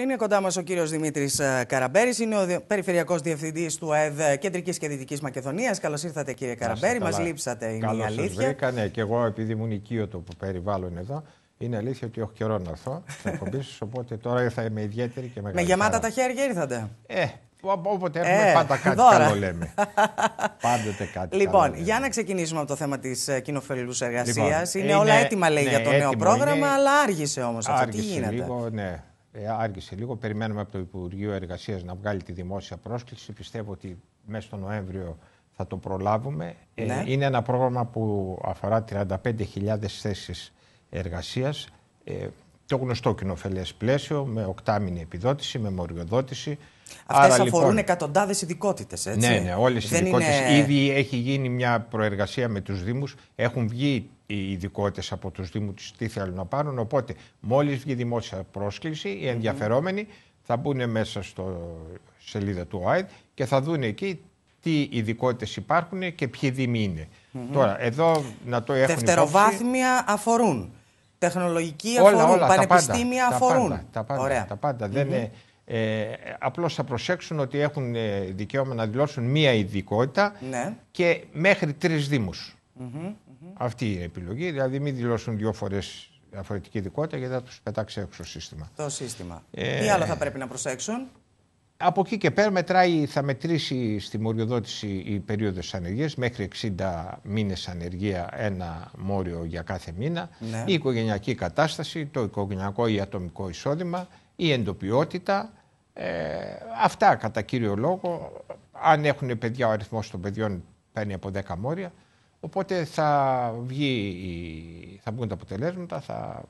Είναι κοντά μας ο κύριος Δημήτρης ε, Καραμπέρης, είναι ο Περιφερειακός Διευθυντής του ΑΕΔ Κεντρικής και Δυτικής Μακεδονίας. Καλώς ήρθατε, κύριε Καραμπέρη. Μας λείψατε, είναι Καλώς η αλήθεια. Καλώ ναι, και εγώ επειδή ήμουν οικείο το περιβάλλον εδώ. Είναι αλήθεια ότι έχω καιρό να έρθω Θα κομπήσω, οπότε τώρα θα είμαι ιδιαίτερη και μεγάλη. Με γεμάτα τα χέρια ήρθατε. Ε, Όποτε έχουμε ε, πάντα κάτι δώρα. καλό λέμε. Πάντοτε κάτι Λοιπόν, καλό για να ξεκινήσουμε από το θέμα της ε, κοινοφελούς εργασία. Λοιπόν, είναι, είναι, όλα έτοιμα, λέει, ναι, για το νέο πρόγραμμα, αλλά άργησε όμως αυτό. Τι γίνεται. Λίγο, ναι. Ε, άργησε λίγο. Περιμένουμε από το Υπουργείο Εργασίας να βγάλει τη δημόσια πρόσκληση. Πιστεύω ότι μέσα στο Νοέμβριο θα το προλάβουμε. Ε, ναι. είναι ένα πρόγραμμα που αφορά 35.000 θέσεις εργασίας. Ε, το γνωστό κοινοφελές πλαίσιο με οκτάμινη επιδότηση, με μοριοδότηση. Αυτές αφορούν λοιπόν, εκατοντάδες ειδικότητες, έτσι. Ναι, ναι, όλες οι ειδικότητες. Είναι... Ήδη έχει γίνει μια προεργασία με τους Δήμους. Έχουν βγει οι ειδικότητες από τους Δήμους τις θέλουν να πάρουν. Οπότε, μόλις βγει δημόσια πρόσκληση, οι ενδιαφερόμενοι θα μπουν μέσα στο σελίδα του ΟΑΕΔ και θα δουν εκεί τι ειδικότητες υπάρχουν και ποιοι δήμοι είναι. Τώρα, εδώ να το έχουν Δευτεροβάθμια αφορούν. Τεχνολογική αφορούν. πανεπιστήμια αφορούν. Τα πάντα. Τα πάντα, Δεν είναι ε, απλώς θα προσέξουν ότι έχουν ε, δικαίωμα να δηλώσουν μία ειδικότητα ναι. και μέχρι τρεις δήμους. Αυτή η επιλογή, δηλαδή μην δηλώσουν δύο φορές διαφορετική ειδικότητα γιατί θα τους πετάξει έξω σύστημα. Το σύστημα. Ε, Τι άλλο θα πρέπει να προσέξουν. Από εκεί και πέρα μετράει, θα μετρήσει στη μοριοδότηση η περίοδος περίοδος ανεργίας μέχρι 60 μήνες ανεργία ένα μόριο για κάθε μήνα, ναι. η οικογενειακή κατάσταση, το οικογενειακό ή ατομικό εισόδημα, η εντοπιότητα. Ε, αυτά κατά κύριο λόγο. Αν έχουν παιδιά, ο αριθμός των παιδιών παίρνει από 10 μόρια. Οπότε θα, βγει, θα βγουν τα αποτελέσματα, θα,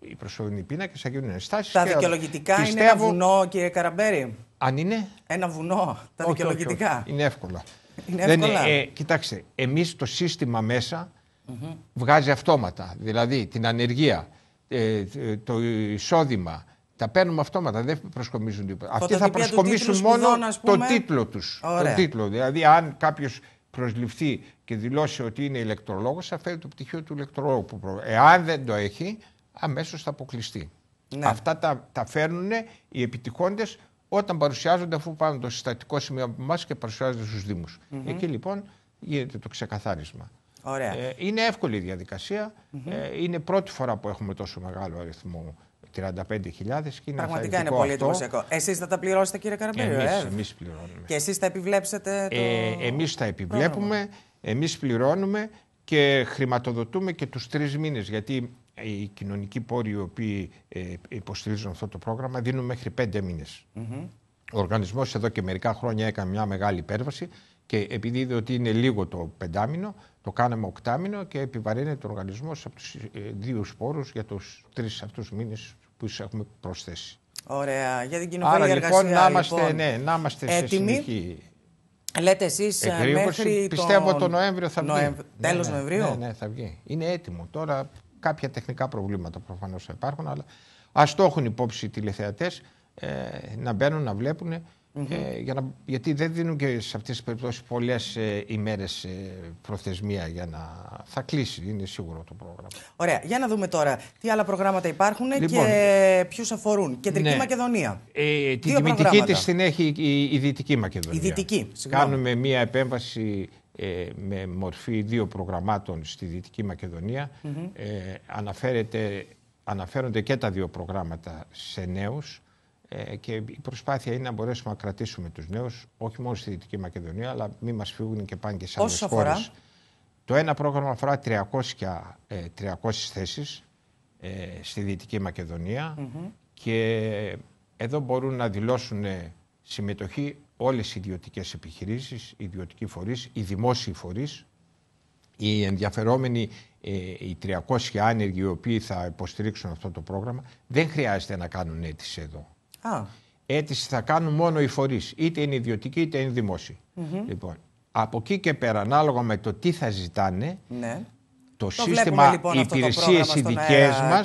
οι προσωρινοί και θα γίνουν ενστάσεις. Τα δικαιολογητικά είναι ένα βουνό, κύριε Καραμπέρι. Αν είναι. Ένα βουνό, τα όχι, δικαιολογητικά. Είναι εύκολα. Είναι εύκολα. ε, κοιτάξτε, εμείς το σύστημα βγάζει αυτόματα. Δηλαδή την ανεργία, ε, το εισόδημα, τα παίρνουμε αυτόματα, δεν προσκομίζουν τίποτα. Αυτοί θα προσκομίσουν μόνο το τίτλο τους. Το τίτλο. Δηλαδή, αν κάποιος προσληφθεί και δηλώσει ότι είναι ηλεκτρολόγος, θα φέρει το πτυχίο του ηλεκτρολόγου. Που Εάν δεν το έχει, αμέσως θα αποκλειστεί. Ναι. Αυτά τα, τα φέρνουν οι επιτυχώντε όταν παρουσιάζονται, αφού πάνε το συστατικό σημείο από εμάς και παρουσιάζονται στους δημου Εκεί λοιπόν γίνεται το ξεκαθάρισμα. Ωραία. Ε, είναι εύκολη η διαδικασια ε, είναι πρώτη φορά που έχουμε τόσο μεγάλο αριθμό 35.000 και είναι Πραγματικά είναι πολύ εντυπωσιακό. Εσείς θα τα πληρώσετε, κύριε Καραμπέριο, Εμείς ε? εμείς πληρώνουμε. Και εσείς θα επιβλέψετε. Ε, το... Ε, εμείς τα επιβλέπουμε, εμείς πληρώνουμε και χρηματοδοτούμε και τους τρεις μήνες. Γιατί οι κοινωνικοί πόροι οι οποίοι ε, υποστηρίζουν αυτό το πρόγραμμα δίνουν μέχρι πέντε μήνες. Mm-hmm. Ο οργανισμός εδώ και μερικά χρόνια έκανε μια μεγάλη υπέρβαση και επειδή είδε ότι είναι λίγο το πεντάμινο, το κάναμε οκτάμινο και επιβαρύνεται ο οργανισμός από τους ε, δύο σπόρους για τους τρεις αυτούς μήνες που τους έχουμε προσθέσει. Ωραία. Για την κοινωνική λοιπόν, εργασία, λοιπόν, να είμαστε, λοιπόν, ναι, να είμαστε έτοιμοι. σε συνεχή Λέτε εσείς ε, μέχρι. Πιστεύω τον... το Νοέμβριο θα βγει. Νοεμ... Ναι, Τέλος ναι, Νοεμβρίου. Ναι, ναι, θα βγει. Είναι έτοιμο. Τώρα κάποια τεχνικά προβλήματα προφανώς θα υπάρχουν, αλλά ας το έχουν υπόψη οι τηλεθεατές ε, να μπαίνουν να βλέπουν mm γιατί δεν δίνουν και σε αυτές τις περιπτώσεις πολλές ε, ημέρες ε, προθεσμία για να... Θα κλείσει, είναι σίγουρο το πρόγραμμα. Ωραία. Για να δούμε τώρα τι άλλα προγράμματα υπάρχουν και λοιπόν. ποιους αφορούν. Κεντρική ναι. Μακεδονία. Ε, ε την δυτική της την έχει η, η, Δυτική Μακεδονία. Η Δυτική, συγγνώμη. Κάνουμε μία επέμβαση με μορφή δύο προγραμμάτων στη Δυτική Μακεδονία. Mm-hmm. αναφέρεται, αναφέρονται και τα δύο προγράμματα σε νέους ε, και η προσπάθεια είναι να μπορέσουμε να κρατήσουμε τους νέους, όχι μόνο στη Δυτική Μακεδονία, αλλά μην μας φύγουν και πάνε και σε άλλες χώρες. Το ένα πρόγραμμα αφορά 300, 300 ε, θέσεις ε, στη Δυτική και εδώ μπορούν να δηλώσουν συμμετοχή όλες οι ιδιωτικές επιχειρήσεις, οι ιδιωτικοί φορείς, οι δημόσιοι φορείς, οι ενδιαφερόμενοι, ε, οι 300 άνεργοι οι οποίοι θα υποστηρίξουν αυτό το πρόγραμμα, δεν χρειάζεται να κάνουν αίτηση εδώ. Α. θα κάνουν μόνο οι φορείς, είτε είναι ιδιωτικοί είτε είναι Λοιπόν, από εκεί και πέρα, ανάλογα με το τι θα ζητάνε, ναι. το, σύστημα, λοιπόν, οι υπηρεσίε ειδικέ μα.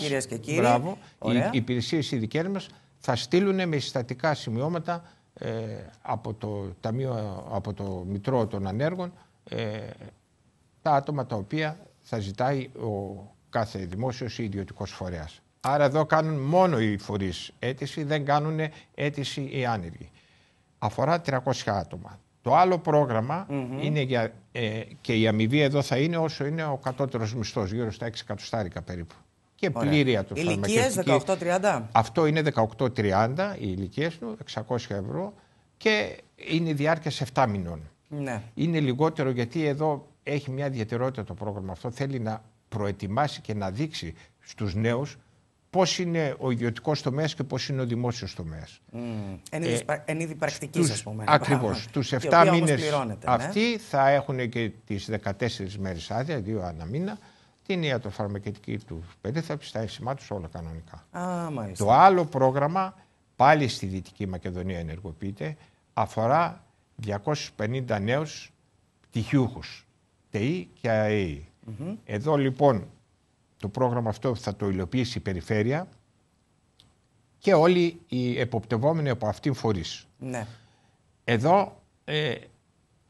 Οι υπηρεσίε μα θα στείλουν με συστατικά σημειώματα ε, από, το ταμείο, από το Μητρό των Ανέργων ε, τα άτομα τα οποία θα ζητάει ο κάθε δημόσιος ή ιδιωτικός φορέας. Άρα εδώ κάνουν μόνο οι φορείς αίτηση, δεν κάνουν αίτηση οι άνεργοι. Αφορά 300 άτομα. Το άλλο είναι για, ε, και η αμοιβή εδώ θα είναι όσο είναι ο κατώτερος μισθός, γύρω στα 6 εκατοστάρικα περίπου. Και Ωραία. πλήρια του Ηλικίες 18-30. Αυτό είναι 18-30 οι ηλικίες του, 600 ευρώ και είναι διάρκεια 7 μηνών. Ναι. Είναι λιγότερο γιατί εδώ έχει μια ιδιαιτερότητα το πρόγραμμα αυτό. Θέλει να προετοιμάσει και να δείξει στους νέους πώς είναι ο ιδιωτικός τομέας και πώς είναι ο δημόσιος τομέας. Mm. Εν ε, είδη πρακτική, ας πούμε. Ακριβώ. Του 7 μήνε αυτοί θα έχουν και τις 14 μέρες άδεια, δύο ανά μήνα. Την ιατροφαρμακευτική του περίθαλψη, θα έσημά τους, όλα κανονικά. Α, Το άλλο πρόγραμμα, πάλι στη Δυτική Μακεδονία ενεργοποιείται, αφορά 250 νέους πτυχιούχους ΤΕΗ και ΑΕΗ. Εδώ λοιπόν το πρόγραμμα αυτό θα το υλοποιήσει η Περιφέρεια και όλοι οι εποπτευόμενοι από αυτήν φορείς. Ναι. Εδώ ε,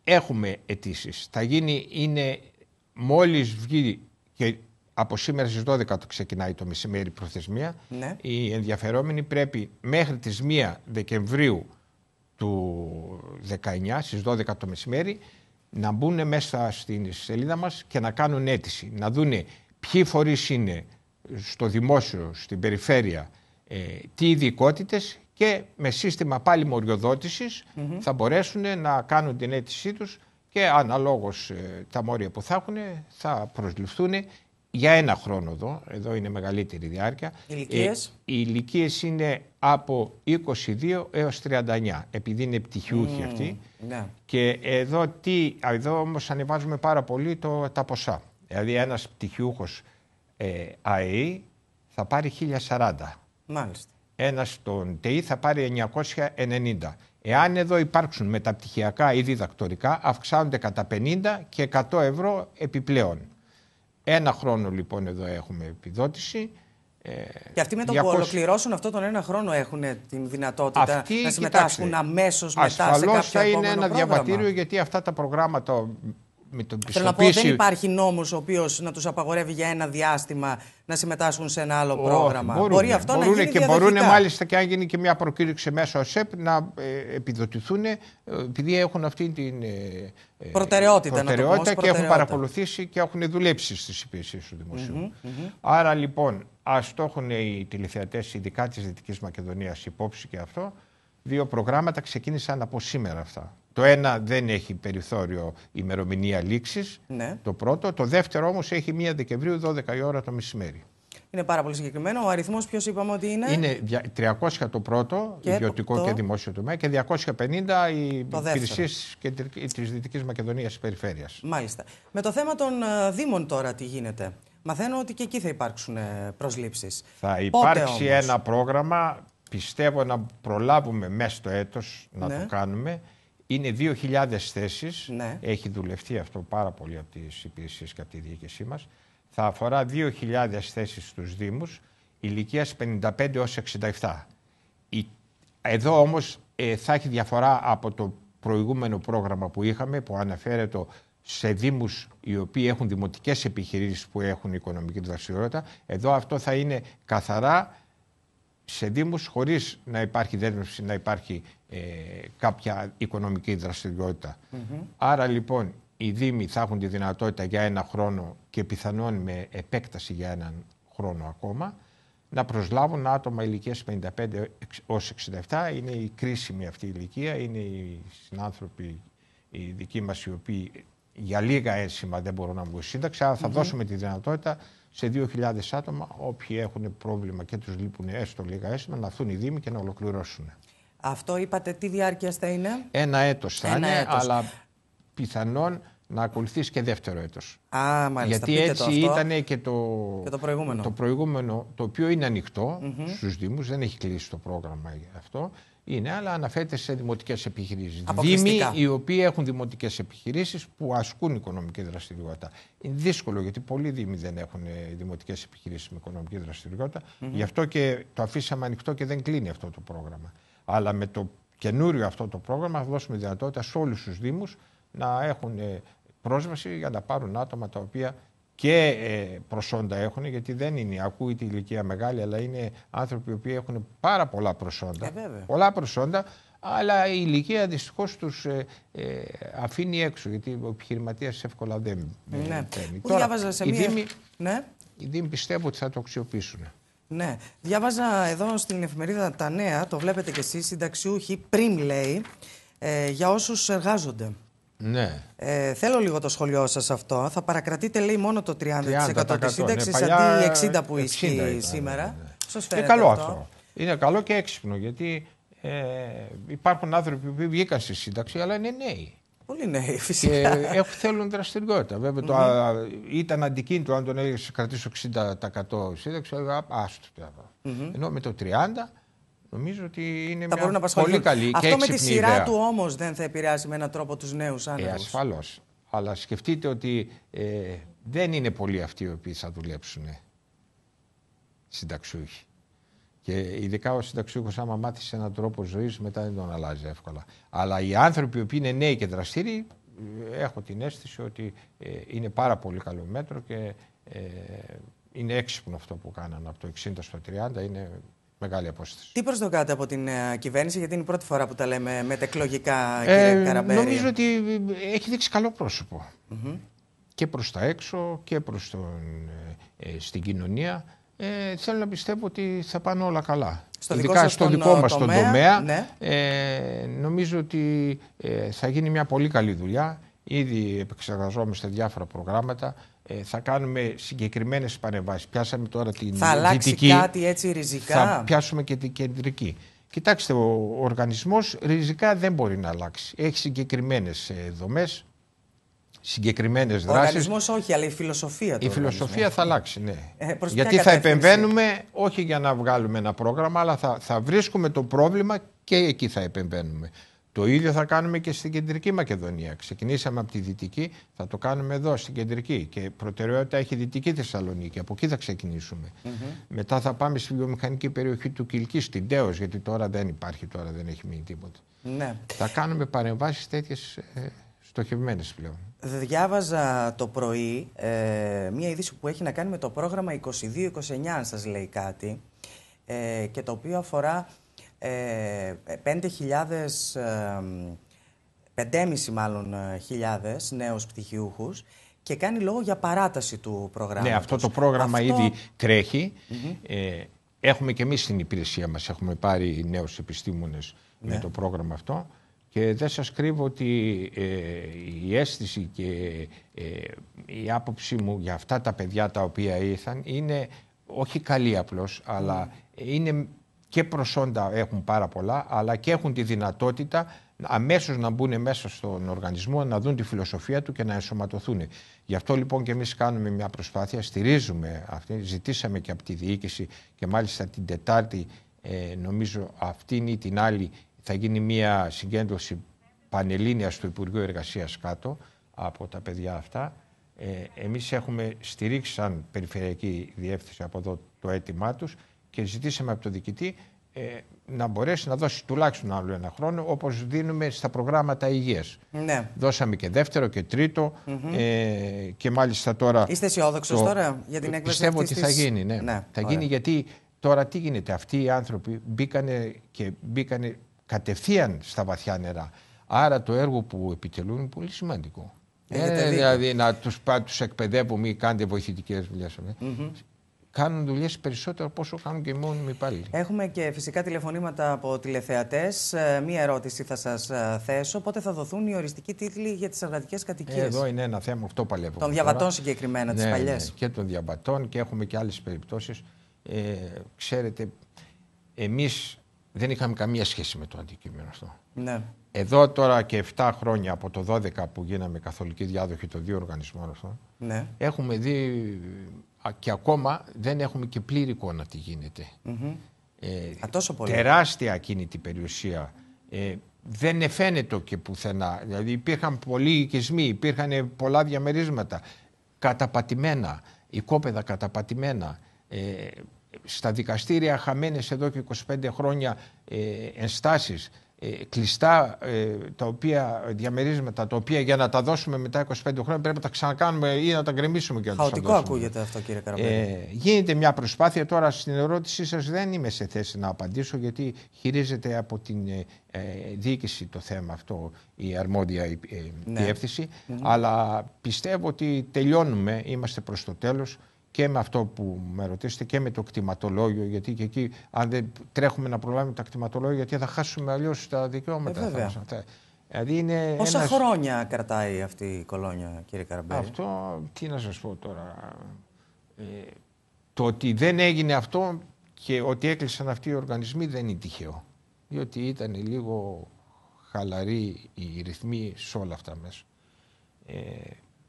έχουμε αιτήσεις. Θα γίνει, είναι μόλις βγει και από σήμερα στις 12 το ξεκινάει το μεσημέρι προθεσμία. Ναι. Οι ενδιαφερόμενοι πρέπει μέχρι τις 1 Δεκεμβρίου του 19 στις 12 το μεσημέρι να μπουν μέσα στην σελίδα μας και να κάνουν αίτηση. Να δούνε ποιοι φορείς είναι στο δημόσιο, στην περιφέρεια, ε, τι ειδικότητες και με σύστημα μοριοδότηση θα μπορέσουν να κάνουν την αίτησή τους και αναλόγως ε, τα μόρια που θα έχουν θα προσληφθούν για ένα χρόνο εδώ, εδώ είναι μεγαλύτερη διάρκεια. Ε, οι ηλικίες είναι από 22 έως 39, επειδή είναι πτυχιούχοι αυτοί. Ναι. Και εδώ, τι, όμως ανεβάζουμε πάρα πολύ τα ποσά. Δηλαδή ένας πτυχιούχος ε, ΑΕΗ θα πάρει 1040. Μάλιστα. Ένας στον ΤΕΙ θα πάρει 990. Εάν εδώ υπάρξουν μεταπτυχιακά ή διδακτορικά αυξάνονται κατά 50 και 100 ευρώ επιπλέον. Ένα χρόνο λοιπόν εδώ έχουμε επιδότηση. Ε, και αυτοί με το 200... που ολοκληρώσουν αυτόν τον ένα χρόνο έχουν την δυνατότητα αυτοί, να συμμετάσχουν αμέσως μετά σε κάποιο θα είναι ένα διαβατήριο γιατί αυτά τα προγράμματα με πιστοποίηση... Θέλω να πω, δεν υπάρχει νόμος ο οποίος να τους απαγορεύει για ένα διάστημα να συμμετάσχουν σε ένα άλλο πρόγραμμα. μπορούνε, Μπορεί αυτό μπορούνε, να γίνει. Και μπορούν μάλιστα και αν γίνει και μια προκήρυξη μέσω ΣΕΠ να ε, επιδοτηθούν ε, επειδή έχουν αυτή την. Προτεραιότητα, ε, προτεραιότητα, να το και έχουν παρακολουθήσει και έχουν δουλέψει στις υπηρεσίες του δημοσιου mm-hmm, mm-hmm. Άρα λοιπόν, ας το έχουν οι τηλεθεατές, ειδικά της Δυτικής Μακεδονίας, υπόψη και αυτό. Δύο προγράμματα ξεκίνησαν από σήμερα αυτά. Το ένα δεν έχει περιθώριο ημερομηνία λήξης. Ναι. Το πρώτο. Το δεύτερο όμως έχει 1 Δεκεμβρίου, 12 η ώρα το μεσημέρι. Είναι πάρα πολύ συγκεκριμένο. Ο αριθμός, ποιος είπαμε ότι είναι. Είναι 300 το πρώτο, και ιδιωτικό το... και δημόσιο τομέα, και 250 οι υπηρεσίε της Δυτικής Μακεδονίας τη Περιφέρειας. Μάλιστα. Με το θέμα των ε, Δήμων τώρα, τι γίνεται. Μαθαίνω ότι και εκεί θα υπάρξουν ε, προσλήψεις. Θα υπάρξει ένα πρόγραμμα. Πιστεύω να προλάβουμε μέσα στο έτος να ναι. το κάνουμε. Είναι 2.000 θέσεις, ναι. έχει δουλευτεί αυτό πάρα πολύ από τις υπηρεσίες και από τη διοίκησή μας. Θα αφορά 2.000 θέσεις στους δήμους, ηλικίας 55 έως 67. Εδώ όμως ε, θα έχει διαφορά από το προηγούμενο πρόγραμμα που είχαμε, που αναφέρεται σε δήμους οι οποίοι έχουν δημοτικές επιχειρήσεις που έχουν οικονομική δραστηριότητα. Εδώ αυτό θα είναι καθαρά σε Δήμους χωρίς να υπάρχει δέσμευση, να υπάρχει ε, κάποια οικονομική mm-hmm. Άρα λοιπόν οι Δήμοι θα έχουν τη δυνατότητα για ένα χρόνο και πιθανόν με επέκταση για έναν χρόνο ακόμα να προσλάβουν άτομα ηλικίας 55 έως 67. Είναι η κρίσιμη αυτή η ηλικία, είναι οι συνάνθρωποι οι δικοί μας οι οποίοι για λίγα έσημα δεν μπορούν να βγουν σύνταξη, αλλά θα mm δώσουμε τη δυνατότητα σε 2.000 άτομα, όποιοι έχουν πρόβλημα και τους λείπουν έστω λίγα έσημα, να έρθουν οι Δήμοι και να ολοκληρώσουν. Αυτό είπατε τι διάρκεια θα είναι. Ένα έτος θα είναι, αλλά πιθανόν να ακολουθήσει και δεύτερο έτος. Α, μάλιστα. Γιατί έτσι ήταν και, το, το, προηγούμενο. το προηγούμενο, το οποίο είναι ανοιχτό mm -hmm. δεν έχει κλείσει το πρόγραμμα αυτό. Είναι, αλλά αναφέρεται σε δημοτικές επιχειρήσεις. Δήμοι οι οποίοι έχουν δημοτικές επιχειρήσεις που ασκούν οικονομική δραστηριότητα. Είναι δύσκολο γιατί πολλοί Δήμοι δεν έχουν ε, δημοτικές επιχειρήσεις με οικονομική δραστηριότητα. Γι' αυτό και το αφήσαμε ανοιχτό και δεν κλείνει αυτό το πρόγραμμα. Αλλά με το καινούριο αυτό το πρόγραμμα θα δώσουμε δυνατότητα σε όλους τους Δήμους να έχουν ε, πρόσβαση για να πάρουν άτομα τα οποία και ε, προσόντα έχουν, γιατί δεν είναι, ακούει τη ηλικία μεγάλη, αλλά είναι άνθρωποι που έχουν πάρα πολλά προσόντα. Ε, πολλά προσόντα, αλλά η ηλικία δυστυχώς τους ε, ε, αφήνει έξω, γιατί ο επιχειρηματίας εύκολα δεν ναι. παίρνει. Που διάβαζα σε μία... ναι. οι Δήμοι πιστεύω ότι θα το αξιοποιήσουν. Ναι. Διάβαζα εδώ στην εφημερίδα Τα Νέα, το βλέπετε κι εσείς, συνταξιούχοι πριν λέει, ε, για όσους εργάζονται. Ναι. Ε, θέλω λίγο το σχολείο σας αυτό. Θα παρακρατείτε λέει μόνο το 30%, 30% τη σύνταξης ναι, 60% που ισχύει ναι, ναι. σήμερα. Ναι, Είναι καλό αυτό. Είναι καλό και έξυπνο γιατί ε, υπάρχουν άνθρωποι που βγήκαν στη σύνταξη αλλά είναι νέοι. Πολύ νέοι, φυσικά. Και έχουν, θέλουν δραστηριότητα. Βέβαια, ήταν αντικίνητο αν τον έλεγε κρατήσω 60% σύνταξη, αλλά άστο. πει Ενώ με το 30% Νομίζω ότι είναι μια πολύ καλή Αυτό και Αυτό με τη σειρά του όμως δεν θα επηρεάσει με έναν τρόπο τους νέους άνεργου. Ε, Ασφαλώς. Αλλά σκεφτείτε ότι ε, δεν είναι πολλοί αυτοί οι οποίοι θα δουλέψουν συνταξιούχοι. Και ειδικά ο συνταξιούχος, άμα μάθεις έναν τρόπο ζωής, μετά δεν τον αλλάζει εύκολα. Αλλά οι άνθρωποι οι οποίοι είναι νέοι και δραστήριοι, ε, έχω την αίσθηση ότι ε, είναι πάρα πολύ καλό μέτρο και ε, είναι έξυπνο αυτό που κάνανε από το 60 στο 30. Είναι Μεγάλη απόσταση. Τι προσδοκάτε από την ε, κυβέρνηση, γιατί είναι η πρώτη φορά που τα λέμε μετεκλογικά, ε, κύριε ε, Νομίζω ότι ε, έχει δείξει καλό πρόσωπο. Και προς τα έξω και προς τον, ε, στην κοινωνία. Ε, θέλω να πιστεύω ότι θα πάνε όλα καλά. Στο Ειδικά δικό στο δικό μας τομέα, τον τομέα. Ναι. Ε, νομίζω ότι θα γίνει μια πολύ καλή δουλειά. Ήδη επεξεργαζόμαστε διάφορα προγράμματα. Ε, θα κάνουμε συγκεκριμένες παρεμβάσεις. Πιάσαμε τώρα την θα αλλάξει δυτική. κάτι έτσι ριζικά. Θα πιάσουμε και την κεντρική. Κοιτάξτε, ο οργανισμός ριζικά δεν μπορεί να αλλάξει. Έχει συγκεκριμένες ε, δομές, συγκεκριμένες δράσει. Ο οργανισμός όχι, αλλά η φιλοσοφία του. Η φιλοσοφία θα αλλάξει, ναι. Ε, Γιατί θα επεμβαίνουμε όχι για να βγάλουμε ένα πρόγραμμα, αλλά θα, θα βρίσκουμε το πρόβλημα και εκεί θα επεμβαίνουμε. Το ίδιο θα κάνουμε και στην Κεντρική Μακεδονία. Ξεκινήσαμε από τη Δυτική, θα το κάνουμε εδώ στην Κεντρική. Και προτεραιότητα έχει η Δυτική Θεσσαλονίκη. Από εκεί θα ξεκινήσουμε. Μετά θα πάμε στη βιομηχανική περιοχή του Κυλκή, στην Τέος, γιατί τώρα δεν υπάρχει, τώρα δεν έχει μείνει τίποτα. Ναι. Θα κάνουμε παρεμβάσεις τέτοιες ε, στοχευμένες πλέον. Διάβαζα το πρωί ε, μία είδηση που έχει να κάνει με το πρόγραμμα 22-29, αν σας λέει κάτι, ε, και το οποίο αφορά ε, 5.000 μάλλον ε, χιλιάδες νέους πτυχιούχους και κάνει λόγο για παράταση του προγράμματος. Ναι, αυτό το πρόγραμμα αυτό... ήδη τρέχει. Ε, έχουμε και εμείς στην υπηρεσία μας, έχουμε πάρει νέους επιστήμονες με ναι. το πρόγραμμα αυτό και δεν σας κρύβω ότι ε, η αίσθηση και η άποψή μου για αυτά τα παιδιά τα οποία ήρθαν είναι όχι καλή απλώς, αλλά είναι και προσόντα έχουν πάρα πολλά, αλλά και έχουν τη δυνατότητα αμέσως να μπουν μέσα στον οργανισμό, να δουν τη φιλοσοφία του και να ενσωματωθούν. Γι' αυτό λοιπόν και εμείς κάνουμε μια προσπάθεια, στηρίζουμε αυτή, ζητήσαμε και από τη διοίκηση και μάλιστα την Τετάρτη, ε, νομίζω αυτήν ή την άλλη, θα γίνει μια συγκέντρωση πανελλήνια του Υπουργείου Εργασίας κάτω από τα παιδιά αυτά. Ε, εμείς έχουμε στηρίξει σαν Περιφερειακή Διεύθυνση από εδώ το αίτημά τους και ζητήσαμε από τον διοικητή ε, να μπορέσει να δώσει τουλάχιστον άλλο ένα χρόνο όπως δίνουμε στα προγράμματα υγείας. Ναι. Δώσαμε και δεύτερο και τρίτο ε, και μάλιστα τώρα... Είστε αισιόδοξος τώρα για την έκβαση Πιστεύω ότι θα γίνει, ναι. ναι θα γίνει γιατί τώρα τι γίνεται. Αυτοί οι άνθρωποι μπήκανε και μπήκανε κατευθείαν στα βαθιά νερά. Άρα το έργο που επιτελούν είναι πολύ σημαντικό. Ε, δηλαδή να τους, τους εκπαιδεύουμε ή κάντε βοηθητικές δουλειές. Mm κάνουν δουλειές περισσότερο από όσο κάνουν και οι μόνιμοι υπάλληλοι. Έχουμε και φυσικά τηλεφωνήματα από τηλεθεατές. Ε, μία ερώτηση θα σας ε, θέσω. Πότε θα δοθούν οι οριστικοί τίτλοι για τις εργατικέ κατοικίες. Εδώ είναι ένα θέμα, αυτό παλεύω. Των διαβατών τώρα. συγκεκριμένα, ναι, τι παλιέ. Ναι, και των διαβατών και έχουμε και άλλες περιπτώσεις. Ε, ξέρετε, εμείς δεν είχαμε καμία σχέση με το αντικείμενο αυτό. Ναι. Εδώ τώρα και 7 χρόνια από το 12 που γίναμε καθολική διάδοχη των δύο οργανισμών αυτών, ναι. έχουμε δει και ακόμα δεν έχουμε και πλήρη εικόνα τι γίνεται. Mm -hmm. πολύ. Τεράστια ακίνητη περιουσία. Ε, δεν εφαίνεται και πουθενά. Δηλαδή υπήρχαν πολλοί οικισμοί, υπήρχαν πολλά διαμερίσματα. Καταπατημένα, οικόπεδα καταπατημένα. Ε, στα δικαστήρια χαμένες εδώ και 25 χρόνια ε, ενστάσεις. Ε, κλειστά ε, τα οποία, διαμερίζουμε, τα οποία για να τα δώσουμε μετά 25 χρόνια πρέπει να τα ξανακάνουμε ή να τα γκρεμίσουμε και να Χαοτικό τα ακούγεται αυτό κύριε ε, Καραμπέλη. Ε, γίνεται μια προσπάθεια τώρα στην ερώτησή σας δεν είμαι σε θέση να απαντήσω γιατί χειρίζεται από την ε, διοίκηση το θέμα αυτό η αρμόδια ε, ναι. διευθυνση mm-hmm. αλλά πιστεύω ότι τελειώνουμε, είμαστε προς το τέλος και με αυτό που με ρωτήσετε και με το κτηματολόγιο, γιατί και εκεί αν δεν τρέχουμε να προλάβουμε τα κτηματολόγια, γιατί θα χάσουμε αλλιώς τα δικαιώματα. Ε, βέβαια. Θα... Δηλαδή είναι Πόσα χρόνια κρατάει αυτή η κολόνια, κύριε Καραμπέλη. Αυτό, τι να σας πω τώρα. Ε, το ότι δεν έγινε αυτό και ότι έκλεισαν αυτοί οι οργανισμοί δεν είναι τυχαίο. Διότι ήταν λίγο χαλαροί οι ρυθμοί σε όλα αυτά μέσα. Ε,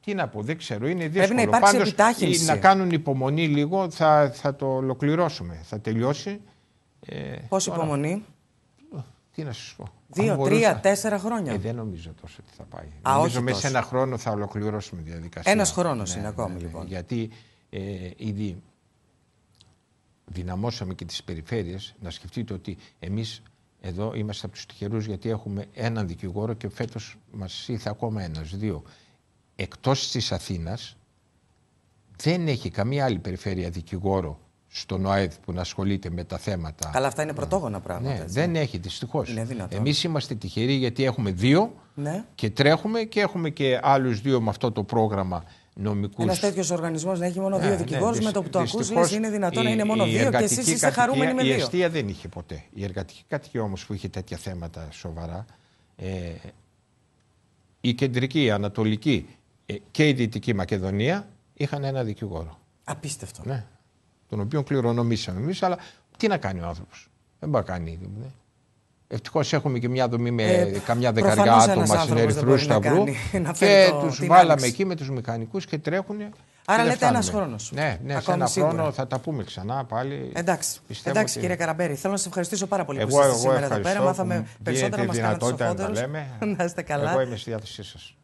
τι να πω, δεν ξέρω, είναι δύσκολο. να υπάρξει Πάντως, Να κάνουν υπομονή λίγο, θα, θα το ολοκληρώσουμε. Θα τελειώσει. Ε, Πόση υπομονή. Τι να σας πω. Δύο, τρία, τέσσερα χρόνια. Ε, δεν νομίζω τόσο ότι θα πάει. Α, νομίζω μέσα σε ένα χρόνο θα ολοκληρώσουμε τη διαδικασία. Ένας χρόνος ναι, είναι ναι, ακόμα ναι, λοιπόν. Γιατί ε, ήδη δυναμώσαμε και τις περιφέρειες. Να σκεφτείτε ότι εμείς εδώ είμαστε από τους τυχερούς γιατί έχουμε έναν δικηγόρο και φέτος μας ήρθε ακόμα ένας, δύο εκτός της Αθήνας δεν έχει καμία άλλη περιφέρεια δικηγόρο στον ΟΑΕΔ που να ασχολείται με τα θέματα. Αλλά αυτά είναι ναι. πρωτόγωνα πράγματα. Ναι, δεν έχει δυστυχώς. Εμείς είμαστε τυχεροί γιατί έχουμε δύο ναι. και τρέχουμε και έχουμε και άλλους δύο με αυτό το πρόγραμμα νομικούς. Ένας τέτοιος οργανισμός να έχει μόνο ναι, δύο δικηγόρους, με το που το ακούσει είναι δυνατόν να είναι μόνο δύο και εσεί είστε χαρούμενοι με δύο. Η αστεία δεν είχε ποτέ. Η εργατική κατοικία όμως που είχε τέτοια θέματα σοβαρά. Ε, η κεντρική, η ανατολική ε, και η Δυτική Μακεδονία είχαν ένα δικηγόρο. Απίστευτο. Ναι. Τον οποίο κληρονομήσαμε εμείς, αλλά τι να κάνει ο άνθρωπος. Δεν μπορεί να κάνει. Ναι. Ευτυχώς έχουμε και μια δομή με ε, καμιά δεκαριά άτομα στην Ερυθρού Σταυρού. και του βάλαμε εκεί με τους μηχανικούς και τρέχουν. Άρα και λέτε ένας χρόνος. Ναι, ναι σε ένα χρόνο θα τα πούμε ξανά πάλι. Εντάξει, Εντάξει ότι... κύριε Καραμπέρη, θέλω να σας ευχαριστήσω πάρα πολύ εγώ, που σε σήμερα εδώ πέρα. Μάθαμε περισσότερα, μας κάνατε Να είστε καλά. Εγώ είμαι στη διάθεσή σας.